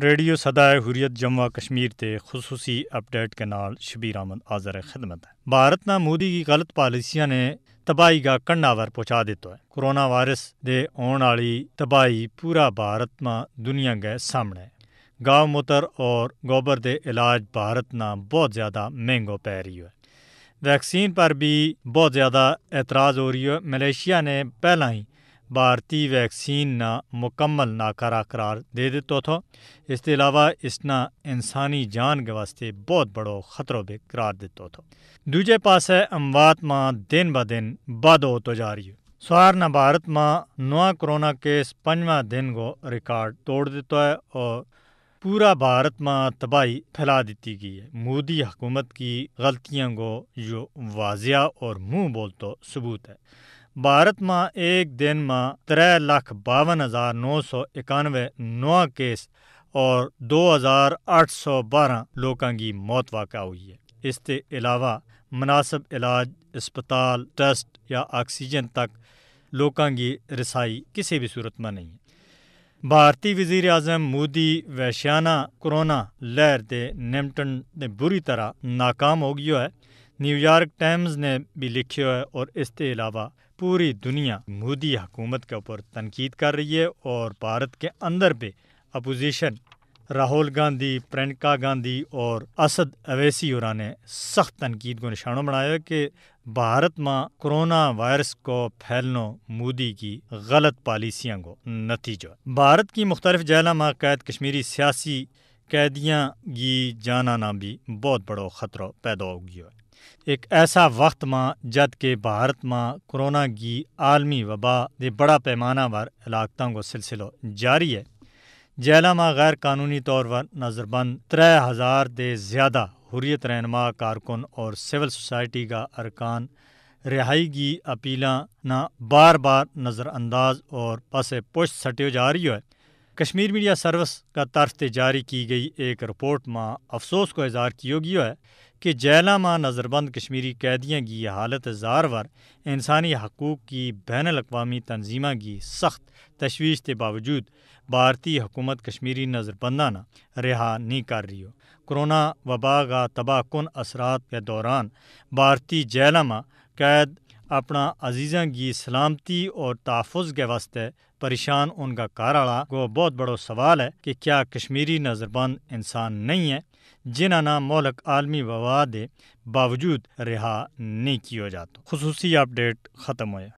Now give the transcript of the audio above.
radio सदाए हुरियत जम्मू कश्मीर ते खसूसी अपडेट के नाल शबीर अहमद आजर खिदमत है भारत ने मोदी की गलत पॉलिसियां ने तबाही का ਕੰਢਾ ਵਰ ਪਹੁੰਚਾ ਦਿੱਤਾ ਹੈ ਕੋਰੋਨਾ ਵਾਇਰਸ ਦੇ ਆਉਣ ਵਾਲੀ ਤਬਾਹੀ ਪੂਰਾ ਭਾਰਤ ਮਾ ਦੁਨੀਆ ਦੇ ਸਾਹਮਣੇ ਗਾਂ ਮੋਤਰ ਔਰ ਗੋਬਰ ਦੇ ਇਲਾਜ ਭਾਰਤ ਨਾ ਬਹੁਤ ਜ਼ਿਆਦਾ ਮਹਿੰਗੋ ਪੈ ਰਹੀ ਹੈ वैक्सीन पर भी बहुत ज़्यादा एतराज़ हो रही है मलेशिया ने पहला ही भारतीय वैक्सीन ना मुकम्मल नाकारा करार दे दो थो इसके अलावा इसना इंसानी जान के वास्ते बहुत बड़ो खतरो भी करार दो थो दूजे पास अमवात मां दिन ब दिन वाधो तो रही है सुहार न भारत में नवा कोरोना केस पंजवा दिन को रिकॉर्ड तोड़ दिता है और पूरा भारत में तबाही फैला दी गई है मोदी हुकूमत की गलतियों को जो वाजिया और मुँह बोल तो सबूत है भारत एक दिन में त्रै लाख बावन हजार नौ सौ इक्यानवे नवा केस और दो हजार अठ सौ बारह लोगों की मौत वाक़ हुई है इसके अलावा मुनासब इलाज अस्पताल टेस्ट या ऑक्सीजन तक लोगों की रसाई किसी भी सूरत में नहीं है भारतीय वजीर अजम मोदी वैश्याना कोरोना लहर के निमटन बुरी तरह नाकाम हो गया है न्यूयॉर्क टाइम्स ने भी लिखी है और इसके अलावा पूरी दुनिया मोदी हुकूमत के ऊपर तनकीद कर रही है और भारत के अंदर भी अपोजिशन राहुल गांधी प्रियंका गांधी और असद अवैसी और ने सख्त तनकीद को निशाना बनाया कि भारत में कोरोना वायरस को फैलनो मोदी की गलत पॉलिसियाँ को नतीजा भारत की मुख्तलिफ जैला में कैद कश्मीरी सियासी कैदियों की जाना ना भी बहुत बड़ो खतरो पैदा हो गया है एक ऐसा वक्त मां जद के भारत मां कोरोना की आलमी वबा दे बड़ा पैमाना पर इलाकता को सिलसिलो जारी है जैला माँ गैर कानूनी तौर पर नजरबंद त्रै हज़ार दे ज़्यादा हुरियत रहनमा कारकुन और सिविल सोसाइटी का अरकान रिहाई की अपील ना बार बार नज़रअंदाज और पसे पुश सटे जा रही है कश्मीर मीडिया सर्विस का तरफ से जारी की गई एक रिपोर्ट में अफसोस को इजहार किया गया है कि जैला माँ नज़रबंद कश्मीरी कैदियों की हालत ज़ारवर इंसानी हकूक़ की बैन अवी तनजीमा की सख्त तशवीश के बावजूद भारतीय हुकूमत कश्मीरी नज़रबंदाना रिहा नहीं कर रही हो कोरोना वबा का तबाह कन असरात के दौरान भारतीय जैला माँ कैद अपना अजीज़ा की सलामती और तहफ़ के वास्ते परेशान उनका कार आला गो बहुत बड़ो सवाल है कि क्या कश्मीरी नज़रबंद इंसान नहीं है जिन्होंने मोलक आलमी वबा के बावजूद रिहा नहीं किया जाता खसूसी अपडेट ख़त्म होया